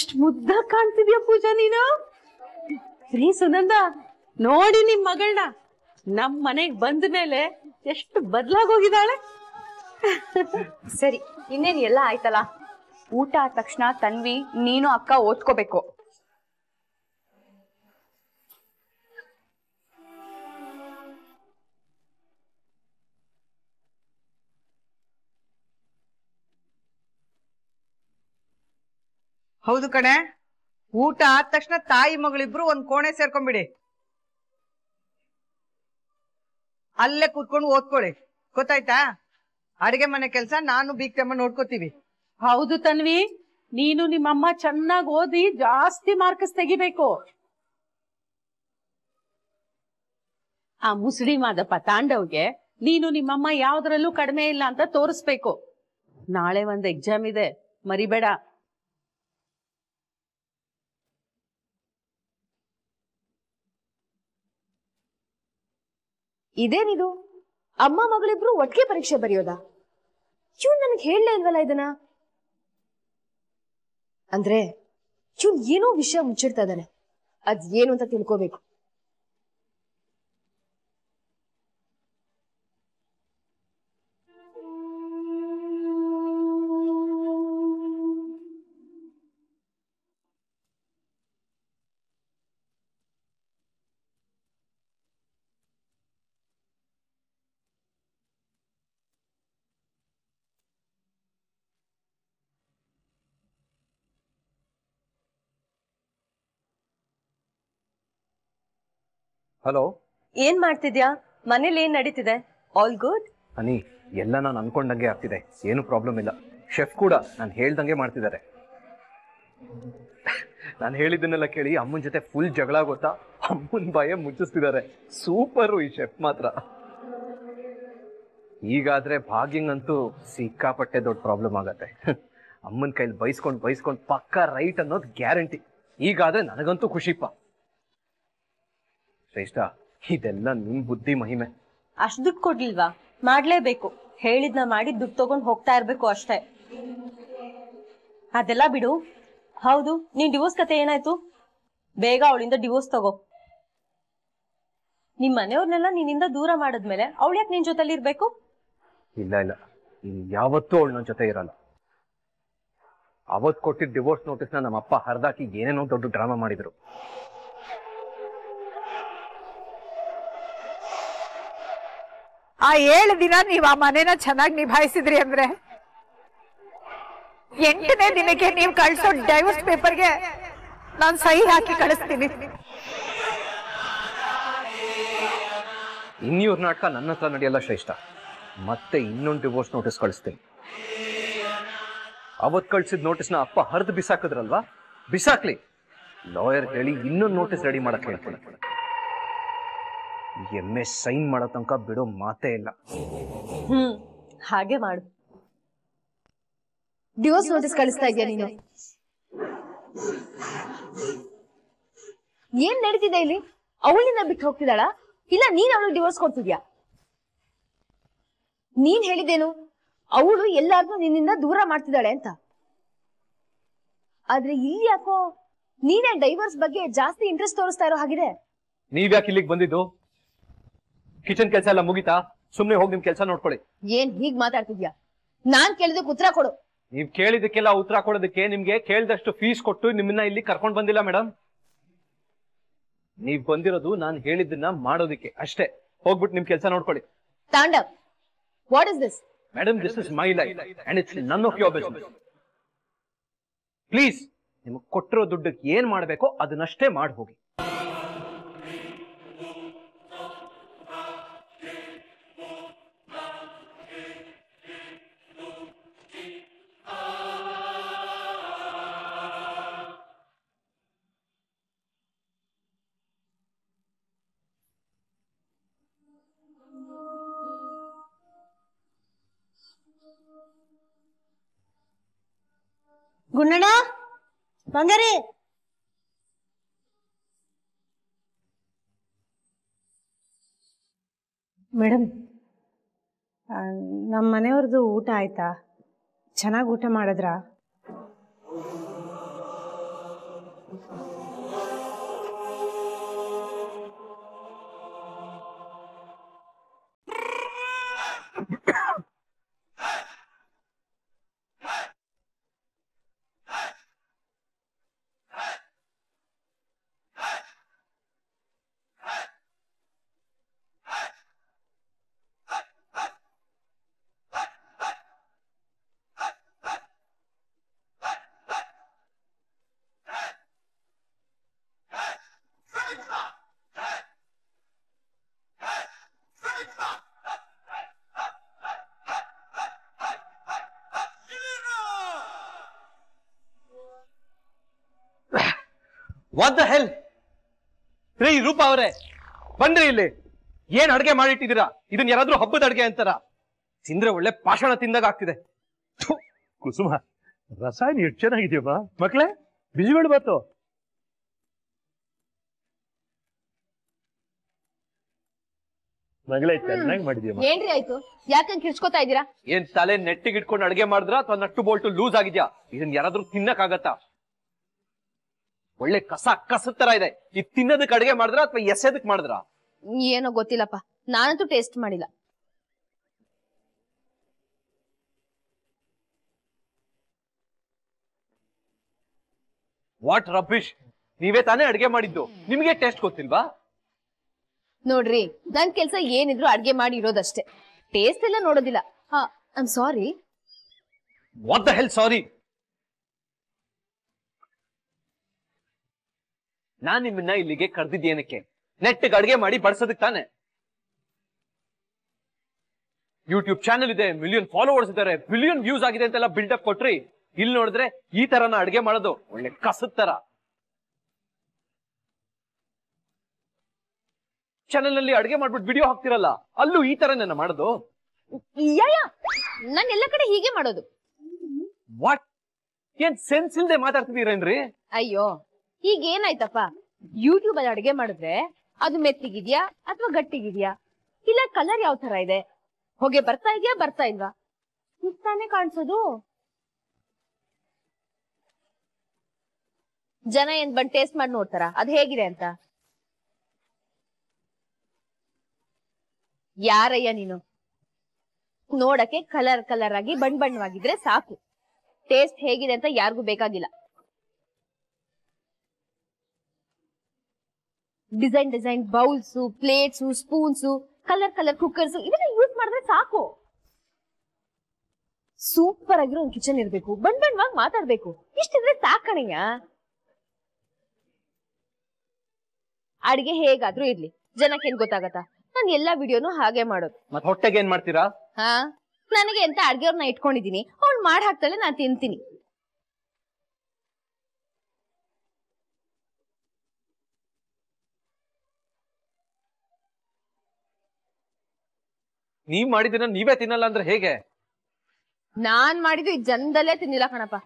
ಎಷ್ಟು ಮುದ್ದ ಕಾಣ್ತಿದ್ಯಾ ಪೂಜಾ ನೀನು ರೀ ಸುನಂದ ನೋಡಿ ನಿಮ್ ಮಗಳನ್ನ ನಮ್ ಮನೆಗ್ ಬಂದ ಮೇಲೆ ಎಷ್ಟು ಬದ್ಲಾಗೋಗಿದ್ದಾಳೆ ಸರಿ ಇನ್ನೇನ್ ಎಲ್ಲ ಆಯ್ತಲ್ಲ ಊಟ ಆದ ತಕ್ಷಣ ತನ್ವಿ ನೀನು ಅಕ್ಕ ಓದ್ಕೋಬೇಕು ಹೌದು ಕಣೆ ಊಟ ಆದ ತಕ್ಷಣ ತಾಯಿ ಮಗಳಿಬ್ರು ಒಂದ್ ಕೋಣೆ ಸೇರ್ಕೊಂಡ್ಬಿಡಿ ಅಲ್ಲೇ ಕೂತ್ಕೊಂಡು ಓದ್ಕೊಳ್ಳಿ ಗೊತ್ತಾಯ್ತಾ ಅಡಿಗೆ ಮನೆ ಕೆಲಸ ನಾನು ಬೀಕ್ತಮ್ಮ ನೋಡ್ಕೋತೀವಿ ಹೌದು ತನ್ವಿ ನೀನು ನಿಮ್ಮಮ್ಮ ಚೆನ್ನಾಗಿ ಓದಿ ಜಾಸ್ತಿ ಮಾರ್ಕ್ಸ್ ತೆಗಿಬೇಕು ಆ ಮುಸುಡಿ ಮಾದಪ್ಪ ತಾಂಡವ್ಗೆ ನೀನು ನಿಮ್ಮಮ್ಮ ಯಾವ್ದ್ರಲ್ಲೂ ಕಡಿಮೆ ಇಲ್ಲ ಅಂತ ತೋರಿಸ್ಬೇಕು ನಾಳೆ ಒಂದ್ ಎಕ್ಸಾಮ್ ಇದೆ ಮರಿಬೇಡ ಇದೇನಿದು ಅಮ್ಮ ಮಗಳಿಬ್ರು ಒಟ್ಟಿಗೆ ಪರೀಕ್ಷೆ ಬರೆಯೋದಾ ಚೂನ್ ನನಗೆ ಹೇಳಲೇ ಇಲ್ವಲ್ಲ ಇದನ್ನ ಅಂದ್ರೆ ಚೂನ್ ಏನೋ ವಿಷಯ ಮುಚ್ಚಿಡ್ತಾ ಇದ್ದಾನೆ ಅದ್ ಏನು ಅಂತ ತಿಳ್ಕೋಬೇಕು ಹಲೋ ಏನ್ ಮಾಡ್ತಿದ್ಯಾ ಮನೇಲಿ ಏನ್ ನಡೀತಿದೆ ಆಲ್ ಗುಡ್ ಅನಿ ಎಲ್ಲ ನಾನು ಅನ್ಕೊಂಡಂಗೆ ಆಗ್ತಿದೆ ಏನು ಪ್ರಾಬ್ಲಮ್ ಇಲ್ಲ ಶೆಫ್ ಕೂಡ ನಾನು ಹೇಳ್ದಂಗೆ ಮಾಡ್ತಿದ್ದಾರೆ ನಾನು ಹೇಳಿದ್ದನ್ನೆಲ್ಲ ಕೇಳಿ ಅಮ್ಮನ ಜೊತೆ ಫುಲ್ ಜಗಳ ಗೊತ್ತಾ ಅಮ್ಮನ ಭಯ ಮುಚ್ಚಿಸ್ತಿದ್ದಾರೆ ಸೂಪರು ಈ ಶೆಫ್ ಮಾತ್ರ ಈಗಾದ್ರೆ ಅಂತೂ ಸಿಕ್ಕಾಪಟ್ಟೆ ದೊಡ್ಡ ಪ್ರಾಬ್ಲಮ್ ಆಗತ್ತೆ ಅಮ್ಮನ ಕೈಲಿ ಬೈಸ್ಕೊಂಡು ಬೈಸ್ಕೊಂಡು ಪಕ್ಕಾ ರೈಟ್ ಅನ್ನೋದು ಗ್ಯಾರಂಟಿ ಈಗಾದ್ರೆ ನನಗಂತೂ ಖುಷಿಪ್ಪ ಶ್ರೇಷ್ಠ ಇದೆಲ್ಲ ನಿನ್ ಬುದ್ಧಿ ಮಹಿಮೆ ಅಷ್ಟು ದುಡ್ಡು ಕೊಡ್ಲಿಲ್ವಾ ಮಾಡ್ಲೇಬೇಕು ಹೇಳಿದ್ನ ಮಾಡಿ ದುಡ್ಡು ತಗೊಂಡ್ ಹೋಗ್ತಾ ಇರ್ಬೇಕು ಅಷ್ಟೇ ಅದೆಲ್ಲ ಬಿಡು ಹೌದು ನೀನ್ ಡಿವೋರ್ಸ್ ಕತೆ ಏನಾಯ್ತು ಬೇಗ ಅವಳಿಂದ ಡಿವೋರ್ಸ್ ತಗೋ ನಿಮ್ ಮನೆಯವ್ರನ್ನೆಲ್ಲ ನಿನ್ನಿಂದ ದೂರ ಮಾಡಿದ್ಮೇಲೆ ಅವಳು ಯಾಕೆ ನಿನ್ ಜೊತೆಲಿ ಇರ್ಬೇಕು ಇಲ್ಲ ಇಲ್ಲ ಯಾವತ್ತೂ ಅವಳು ನನ್ನ ಜೊತೆ ಇರಲ್ಲ ಅವತ್ ಕೊಟ್ಟಿದ್ ಡಿವೋರ್ಸ್ ನೋಟಿಸ್ನ ನಮ್ಮ ಅಪ್ಪ ಹರಿದಾಕಿ ಏನೇನೋ ದೊಡ್ಡ ಡ್ರಾಮಾ ಮಾಡಿದ್ರು ಆ ಏಳು ದಿನ ನೀವ್ ಆ ಮನೇನ ಚೆನ್ನಾಗಿ ನಿಭಾಯಿಸಿದ್ರಿ ಅಂದ್ರೆ ಎಂಟನೇ ದಿನಕ್ಕೆ ನೀವ್ ಕಳ್ಸೋ ಡೈವರ್ಸ್ ಪೇಪರ್ಗೆ ನಾನ್ ಸಹಿ ಹಾಕಿ ಕಳಿಸ್ತೀನಿ ಇನ್ನೂರ್ ನಾಟಕ ನನ್ನ ಹತ್ರ ನಡೆಯಲ್ಲ ಶ್ರೇಷ್ಠ ಮತ್ತೆ ಇನ್ನೊಂದು ಡಿವೋರ್ಸ್ ನೋಟಿಸ್ ಕಳಿಸ್ತೀನಿ ಅವತ್ ಕಳ್ಸಿದ ನ ಅಪ್ಪ ಹರಿದು ಬಿಸಾಕಿದ್ರಲ್ವಾ ಬಿಸಾಕ್ಲಿ ಲಾಯರ್ ಹೇಳಿ ಇನ್ನೊಂದು ನೋಟಿಸ್ ರೆಡಿ ಮಾಡಕ್ಕೆ ಹೇಳ್ತೀನಿ ಎಮ್ ಸೈನ್ ಮಾಡೋ ತನಕ ಬಿಡೋ ಮಾತೇ ಇಲ್ಲ ಹ್ಮ್ ಹಾಗೆ ಮಾಡು ಡಿವೋರ್ಸ್ ನೋಟಿಸ್ ಕಳಿಸ್ತಾ ಇದೆಯಾ ನೀನು ಏನ್ ನಡೀತಿದೆ ಇಲ್ಲಿ ಅವಳಿನ ಬಿಟ್ಟು ಹೋಗ್ತಿದ್ದಾಳ ಇಲ್ಲ ನೀನ್ ಅವಳು ಡಿವೋರ್ಸ್ ಕೊಡ್ತಿದ್ಯಾ ನೀನ್ ಹೇಳಿದೇನು ಅವಳು ಎಲ್ಲಾರ್ನು ನಿನ್ನಿಂದ ದೂರ ಮಾಡ್ತಿದ್ದಾಳೆ ಅಂತ ಆದ್ರೆ ಇಲ್ಲಿ ಯಾಕೋ ನೀನೇ ಡೈವರ್ಸ್ ಬಗ್ಗೆ ಜಾಸ್ತಿ ಇಂಟ್ರೆಸ್ಟ್ ತೋರಿಸ್ತಾ ಇರೋ ಹಾಗಿದೆ ನೀವ್ಯಾಕೆ ಇಲ್ಲಿಗೆ ಬಂದಿದ್ದು ಕಿಚನ್ ಕೆಲಸ ಎಲ್ಲ ಮುಗಿತಾ ಸುಮ್ನೆ ಹೋಗಿ ನಿಮ್ ಕೆಲಸ ನೋಡ್ಕೊಳ್ಳಿ ಏನ್ ಹೀಗ್ ಮಾತಾಡ್ತಿದ್ಯಾ ನಾನ್ ಕೇಳಿದಕ್ಕೆ ಉತ್ತರ ಕೊಡು ನೀವ್ ಕೇಳಿದಕ್ಕೆಲ್ಲ ಉತ್ತರ ಕೊಡೋದಕ್ಕೆ ನಿಮ್ಗೆ ಕೇಳಿದಷ್ಟು ಫೀಸ್ ಕೊಟ್ಟು ನಿಮ್ಮನ್ನ ಇಲ್ಲಿ ಕರ್ಕೊಂಡ್ ಬಂದಿಲ್ಲ ಮೇಡಮ್ ನೀವ್ ಬಂದಿರೋದು ನಾನ್ ಹೇಳಿದ್ದನ್ನ ಮಾಡೋದಿಕ್ಕೆ ಅಷ್ಟೇ ಹೋಗ್ಬಿಟ್ಟು ನಿಮ್ ಕೆಲಸ ನೋಡ್ಕೊಳ್ಳಿ Tandav what is this madam this is my life and it's none of your business please ನಿಮಗೆ ಕೊಟ್ಟಿರೋ ದುಡ್ಡಕ್ಕೆ ಏನ್ ಮಾಡ್ಬೇಕೋ ಅದನ್ನಷ್ಟೇ ಮಾಡಿ ಹೋಗಿ ಗುಂಡಣ್ಣ ಬಂಗಾರಿ ಮೇಡಮ್ ನಮ್ಮ ಮನೆಯವ್ರದ್ದು ಊಟ ಆಯ್ತಾ ಚೆನ್ನಾಗಿ ಊಟ ಮಾಡಿದ್ರಾ ವಾಟ್ ದ ಹೆಲ್ ರೇ ರೂಪ ಅವರೇ ಬನ್ರಿ ಇಲ್ಲಿ ಏನ್ ಅಡ್ಗೆ ಮಾಡಿಟ್ಟಿದ್ದೀರಾ ಇದನ್ ಯಾರಾದ್ರೂ ಹಬ್ಬದ ಅಡ್ಗೆ ಅಂತಾರ ತಿಂದ್ರೆ ಒಳ್ಳೆ ಪಾಷಾಣ ತಿಂದಾಗ ಆಗ್ತಿದೆ ಕುಸುಮ ರಸಾಯನ ಎಷ್ಟು ಚೆನ್ನಾಗಿದೆಯಪ್ಪ ಮಕ್ಳೇ ಬಿಸಿಬೇಳೆ ಬಾತು ಆಯ್ತು ಏನ್ ತಲೆ ನೆಟ್ಟಿಗಿಟ್ಕೊಂಡು ಅಡ್ಗೆ ಮಾಡಿದ್ರ ಅಥವಾ ನಟ್ಟು ಬೋಲ್ಟು ಲೂಸ್ ಆಗಿದ್ಯಾ ಇದನ್ ಯಾರಾದ್ರೂ ತಿನ್ನಕ್ಕಾಗತ್ತಾ ಒಳ್ಳೆ ಕಸ ಕಸದ ತರ ಇದೆ ಈ ತಿನ್ನೋದಕ್ಕೆ ಅಡಿಗೆ ಮಾಡಿದ್ರ ಅಥವಾ ಎಸೆಯೋದಕ್ಕೆ ಮಾಡಿದ್ರ ಏನೋ ಗೊತ್ತಿಲ್ಲಪ್ಪ ನಾನಂತೂ ಟೇಸ್ಟ್ ಮಾಡಿಲ್ಲ ವಾಟ್ ರಬ್ಬಿಶ್ ನೀವೇ ತಾನೇ ಅಡಿಗೆ ಮಾಡಿದ್ದು ನಿಮ್ಗೆ ಟೇಸ್ಟ್ ಗೊತ್ತಿಲ್ವಾ ನೋಡ್ರಿ ನನ್ ಕೆಲ್ಸ ಏನಿದ್ರು ಅಡ್ಗೆ ಮಾಡಿ ಇರೋದಷ್ಟೇ ಟೇಸ್ಟ್ ಎಲ್ಲ ನೋಡೋದಿಲ್ಲ ಹಾ ಸಾರಿ ವಾಟ್ ದ ಹೆಲ್ ಸಾರಿ ನಾನ್ ನಿಮ್ಮನ್ನ ಇಲ್ಲಿಗೆ ಕರೆದಿದ್ದೇನಕ್ಕೆ ನೆಟ್ಟಿಗೆ ಅಡ್ಗೆ ಮಾಡಿ ಬಡಿಸೋದಕ್ ತಾನೆ ಯೂಟ್ಯೂಬ್ ಚಾನಲ್ ಇದೆ ಮಿಲಿಯನ್ ಫಾಲೋವರ್ಸ್ ಇದ್ದಾರೆ ಬಿಲಿಯನ್ ವ್ಯೂಸ್ ಆಗಿದೆ ಅಂತೆಲ್ಲ ಬಿಲ್ಡಪ್ ಕೊಟ್ರಿ ಇಲ್ಲಿ ನೋಡಿದ್ರೆ ಈ ತರನ ಅಡ್ಗೆ ಮಾಡೋದು ಒಳ್ಳೆ ಕಸದ ತರ ಚಾನೆಲ್ ನಲ್ಲಿ ಅಡ್ಗೆ ಮಾಡ್ಬಿಟ್ಟು ವಿಡಿಯೋ ಹಾಕ್ತಿರಲ್ಲ ಅಲ್ಲೂ ಈ ತರ ನನ್ನ ಮಾಡೋದು ನಾನು ಎಲ್ಲ ಕಡೆ ಹೀಗೆ ಮಾಡೋದು ವಾಟ್ ಏನ್ ಸೆನ್ಸ್ ಇಲ್ದೆ ಮಾತಾಡ್ತಿದ್ದೀರೇನ್ರಿ ಅಯ್ಯೋ ಈಗ ಏನಾಯ್ತಪ್ಪ ಯೂಟ್ಯೂಬ್ ಅಲ್ಲಿ ಅಡಿಗೆ ಮಾಡಿದ್ರೆ ಅದು ಮೆತ್ತಿಗಿದ್ಯಾ ಅಥವಾ ಗಟ್ಟಿಗಿದ್ಯಾ ಇಲ್ಲ ಕಲರ್ ಯಾವ ತರ ಇದೆ ಹೊಗೆ ಬರ್ತಾ ಇದ್ಯಾ ಬರ್ತಾ ಇಲ್ವಾ ಇಷ್ಟಾನೇ ಕಾಣಿಸೋದು ಜನ ಏನ್ ಬಂದ್ ಟೇಸ್ಟ್ ಮಾಡಿ ನೋಡ್ತಾರ ಅದು ಹೇಗಿದೆ ಅಂತ ಯಾರಯ್ಯ ನೀನು ನೋಡಕ್ಕೆ ಕಲರ್ ಕಲರ್ ಆಗಿ ಬಣ್ಣ ಬಣ್ಣವಾಗಿದ್ರೆ ಸಾಕು ಟೇಸ್ಟ್ ಹೇಗಿದೆ ಅಂತ ಯಾರಿಗೂ ಬೇಕಾಗಿಲ್ಲ design design bowls plates spoons colour colour cookers ಇವೆಲ್ಲ ಯೂಸ್ ಮಾಡಿದ್ರೆ ಸಾಕು ಸೂಪರ್ ಆಗಿರೋ ಒಂದು ಕಿಚನ್ ಇರಬೇಕು ಬಂಡ್ ಬಂಡ್ವಾಗಿ ಮಾತಾಡ್ಬೇಕು ಇಷ್ಟಿದ್ರೆ ಸಾಕಣೆಯ ಅಡಿಗೆ ಹೇಗಾದ್ರೂ ಇರ್ಲಿ ಜನಕ್ಕೆ ಏನ್ ಗೊತ್ತಾಗತ್ತ ನಾನು ಎಲ್ಲಾ ವಿಡಿಯೋನು ಹಾಗೆ ಮಾಡೋದು ಮತ್ತೆ ಹೊಟ್ಟೆಗೆ ಏನ್ ಮಾಡ್ತೀರಾ ಹಾ ನನಗೆ ಎಂತ ಅವ್ರನ್ನ ಇಟ್ಕೊಂಡಿದೀನಿ ಅವ್ಳು ಮಾಡಿ ಹಾಕ್ತಾಳೆ ನಾನು ತಿಂತೀನಿ ನೀವ್ ಮಾಡಿದಿನ ನೀವೇ ತಿನ್ನಲ್ಲ ಅಂದ್ರೆ ಹೇಗೆ ನಾನ್ ಮಾಡಿದ್ದು ಈ ಜನದಲ್ಲೇ ತಿನ್ನಿಲ್ಲ ಕಣಪ್ಪ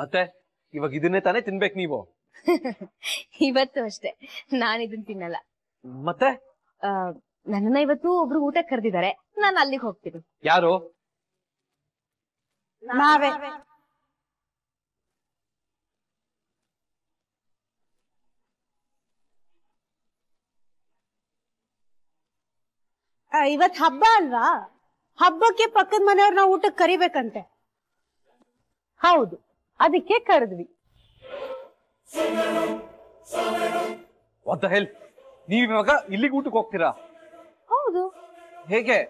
ಮತ್ತೆ ಇವಾಗ ಇದನ್ನೇ ತಾನೇ ತಿನ್ಬೇಕು ನೀವು ಇವತ್ತು ಅಷ್ಟೇ ನಾನ್ ಇದನ್ ತಿನ್ನಲ್ಲ ಮತ್ತೆ ಆ, ಇವತ್ತು ಒಬ್ರು ಊಟಕ್ಕೆ ಕರೆದಿದ್ದಾರೆ ನಾನು ಅಲ್ಲಿಗೆ ಹೋಗ್ತೀನಿ ಯಾರು ನಾವೇ ಇವತ್ ಹಬ್ಬ ಅಲ್ವಾ ಹಬ್ಬಕ್ಕೆ ಪಕ್ಕದ ಮನೆಯವ್ರನ್ನ ಊಟಕ್ಕೆ ಕರಿಬೇಕಂತೆ ಹೌದು ಅದಕ್ಕೆ ಕರೆದ್ವಿ ವಾಟ್ ಹೆಲ್ ನೀವ್ ಇವಾಗ ಇಲ್ಲಿಗೆ ಊಟಕ್ಕೆ ಹೋಗ್ತೀರಾ ಹೌದು ಹೇಗೆ